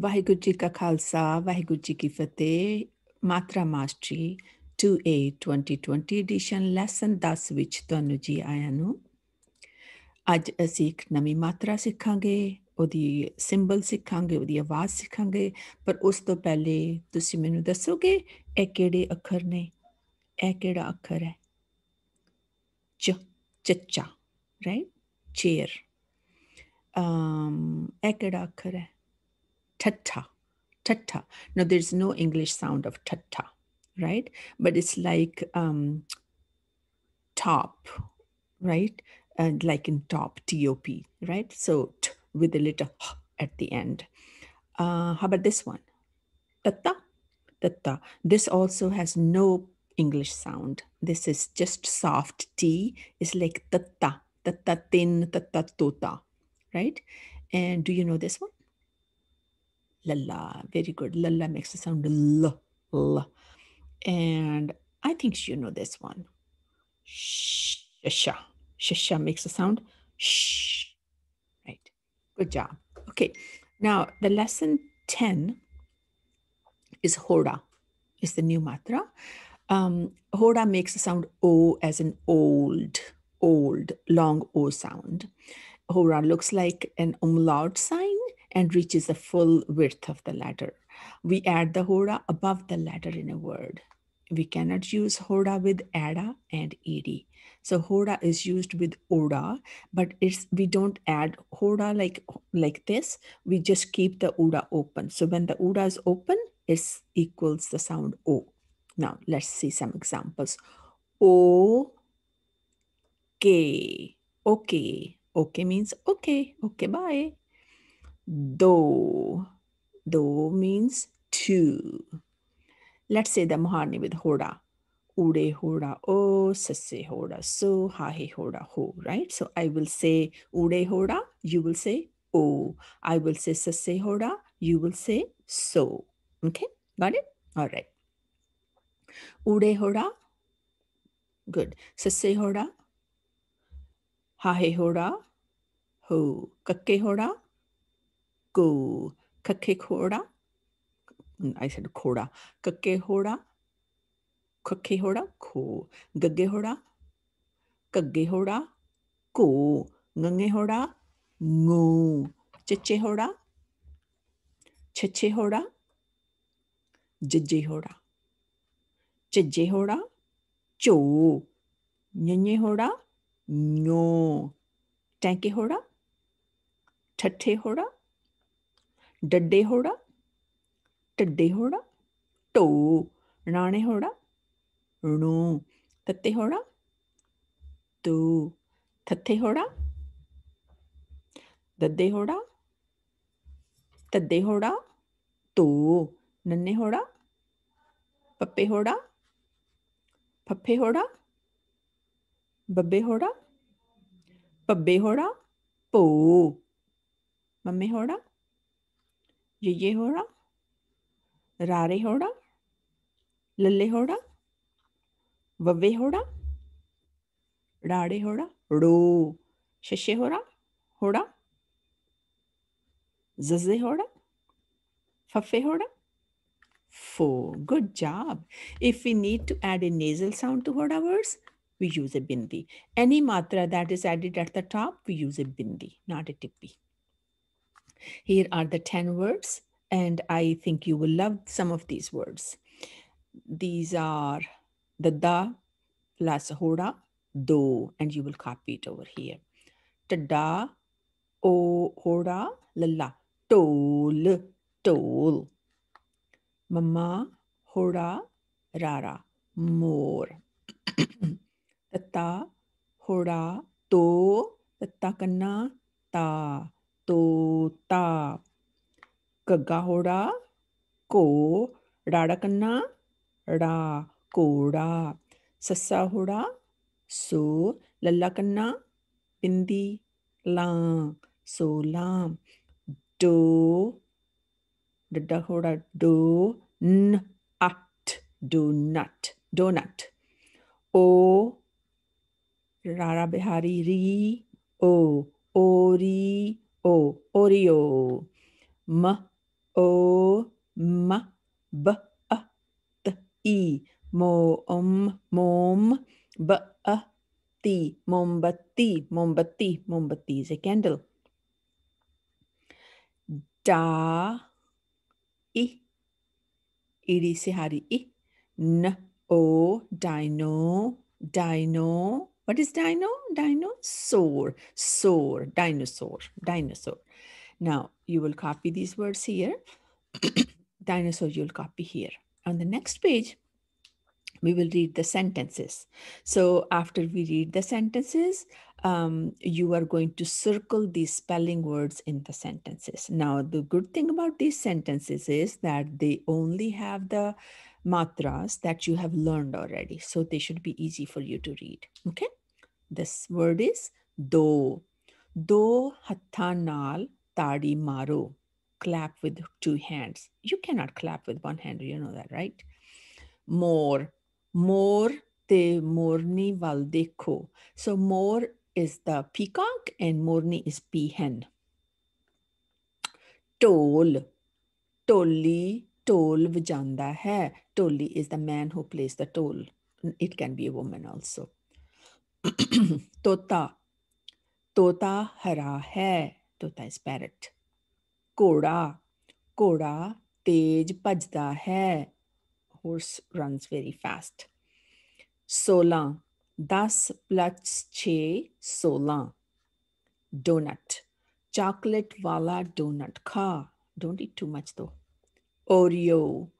ਵਾਹਿਗੁਰੂ ਜੀ ਕਾ ਖਾਲਸਾ ਵਾਹਿਗੁਰੂ ਜੀ ਕੀ ਫਤਿਹ ਮਾਤਰਾ ਮਾਸਟਰੀ 2A 2020 ਐਡੀਸ਼ਨ ਲੈਸਨ 10 ਵਿੱਚ ਤੁਹਾਨੂੰ ਜੀ ਆਇਆਂ ਨੂੰ ਅੱਜ ਅਸੀਂ ਇੱਕ ਨਵੀਂ ਮਾਤਰਾ ਸਿੱਖਾਂਗੇ ਉਹਦੀ ਸਿੰਬਲ ਸਿੱਖਾਂਗੇ ਉਹਦੀ ਆਵਾਜ਼ ਸਿੱਖਾਂਗੇ ਪਰ ਉਸ ਤੋਂ ਪਹਿਲੇ ਤੁਸੀਂ ਮੈਨੂੰ ਦੱਸੋਗੇ ਇਹ ਕਿਹੜੇ ਅੱਖਰ ਨੇ ਇਹ ਕਿਹੜਾ ਅੱਖਰ ਹੈ ਚ ਚੱਚਾ ਰਾਈਟ ਚੇਅਰ ਅਮ ਇਹ ਕਿਹੜਾ ਅੱਖਰ ਹੈ tatta, tatta. Now there's no English sound of tatta, right? But it's like um, top, right? And like in top, top, right? So t with a little h at the end. Uh, how about this one? Tatta, tatta. This also has no English sound. This is just soft T. It's like tatta, tatta tin, tatta tota, right? And do you know this one? Lala, very good. Lala makes the sound L, L. And I think you know this one. Sh, shasha makes the sound sh. Right. Good job. Okay. Now, the lesson 10 is Hoda, is the new matra. Um, Hoda makes the sound O as an old, old, long O sound. Hoda looks like an umlaut sign and reaches the full width of the ladder. We add the hora above the ladder in a word. We cannot use hora with ada and ed. So hora is used with oda, but it's we don't add hora like like this. We just keep the oda open. So when the oda is open, it equals the sound o. Now let's see some examples. O okay okay okay means okay okay bye do. Do means two. Let's say the Maharani with hoda. Ude hoda o, sase hoda so, hahe hoda ho, right? So I will say ude hoda, you will say o. I will say sase hoda, you will say so. Okay, got it? All right. Ude hoda, good. Sase hoda, hahe hoda, ho. Kakke hoda, go. Kakekora. I said kora. Kakehora. Kakehora ko. Gagehora. Kagehora ko. Ngangehora ngo. Chechehora. Chechehora. Jejehora. Jejehora cho. Nyanyehora. No. Tankehora. Tatehora. ਡੱਡੇ ਹੋੜਾ ਟੱਡੇ ਹੋੜਾ ਟੋ ਰਾਣੇ ਹੋੜਾ ਣੂ ਤੱਤੇ ਹੋੜਾ ਤੂ ਥੱਥੇ ਹੋੜਾ ਦੱਦੇ ਹੋੜਾ ਤੱਦੇ ਹੋੜਾ ਤੋ ਨੰਨੇ ਹੋੜਾ ਪੱਪੇ ਹੋੜਾ ਫੱਫੇ ਹੋੜਾ ਬੱਬੇ ਹੋੜਾ ਪੱਬੇ ਹੋੜਾ ਪੋ ਮੰਮੇ ਹੋੜਾ ये होड़ा रारे होड़ा लल्ले होड़ा वव्वे होड़ा राड़े होड़ा रो शशे होड़ा होड़ा जजे होड़ा फफे होड़ा फो good job if you need to add a nasal sound to hora words we use a bindi any matra that is added at the top we use a bindi not a tippi Here are the 10 words, and I think you will love some of these words. These are the da plus hoda, do, and you will copy it over here. Tada, o hoda, lala, tol, tol. Mama, hoda, rara, more. Tata, hoda, to, tata kanna, ta. तोता होड़ा को कन्ना रा कोड़ा सस्सा होड़ा सो लल्ला कन्ना बिंदी ला सोला dough डड्डा होड़ा dough न अट dough नट donut ओ रारा बिहारी री ओ ओरी O, Oreo. M, O, M, B, A, T, I. Mom, mom, B, A, T. Mombati, mombati, mombati is a candle. Da, I. It is hari I. N, O, dino, dino. What is dino? Dinosaur. Soar. Dinosaur. Dinosaur. Now, you will copy these words here. dinosaur, you'll copy here. On the next page, we will read the sentences. So after we read the sentences, um, you are going to circle these spelling words in the sentences. Now, the good thing about these sentences is that they only have the matras that you have learned already. So they should be easy for you to read. Okay. This word is do. Do hatanal tadi maru. Clap with two hands. You cannot clap with one hand. You know that, right? More. More te morni valdeko. So more is the peacock and morni is peahen. Tole, Tolli toll vajanda hai. Tolli is the man who plays the toll. It can be a woman also. tota. Tota hara hai. Tota is parrot. Koda. Koda tej pajda hai. Horse runs very fast. Sola. Das plus che sola. Donut. Chocolate wala donut ka. Don't eat too much though. Oreo,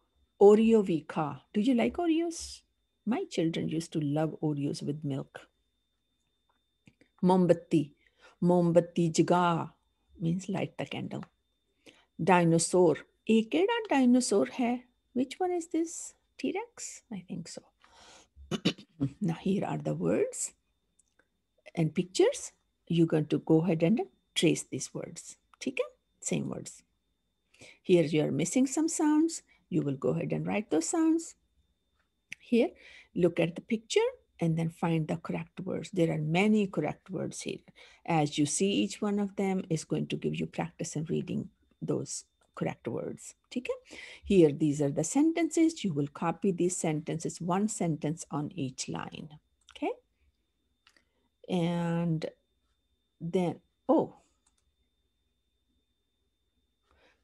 Oreo Vika. Do you like Oreos? My children used to love Oreos with milk. Mombatti, Mombatti Jaga means light the candle. Dinosaur, एक केड़ा dinosaur which one is this t-rex i think so now here are the words and pictures you're going to go ahead and trace these words ठीक same words here you are missing some sounds. You will go ahead and write those sounds. Here, look at the picture and then find the correct words. There are many correct words here. As you see, each one of them is going to give you practice in reading those correct words. Okay? Here, these are the sentences. You will copy these sentences, one sentence on each line. Okay? And then, oh,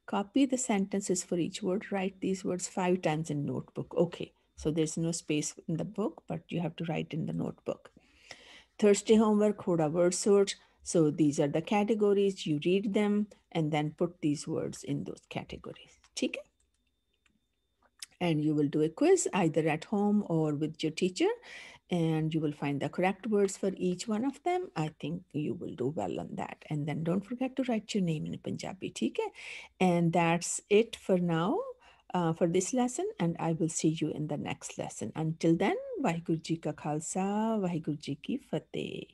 Copy the sentences for each word. Write these words five times in notebook. Okay, so there's no space in the book, but you have to write in the notebook. Thursday homework, Hoda word search. So these are the categories. You read them and then put these words in those categories. Okay, and you will do a quiz either at home or with your teacher and you will find the correct words for each one of them i think you will do well on that and then don't forget to write your name in punjabi okay and that's it for now uh, for this lesson and i will see you in the next lesson until then vaheguru ji ka khalsa vaheguru ji ki fateh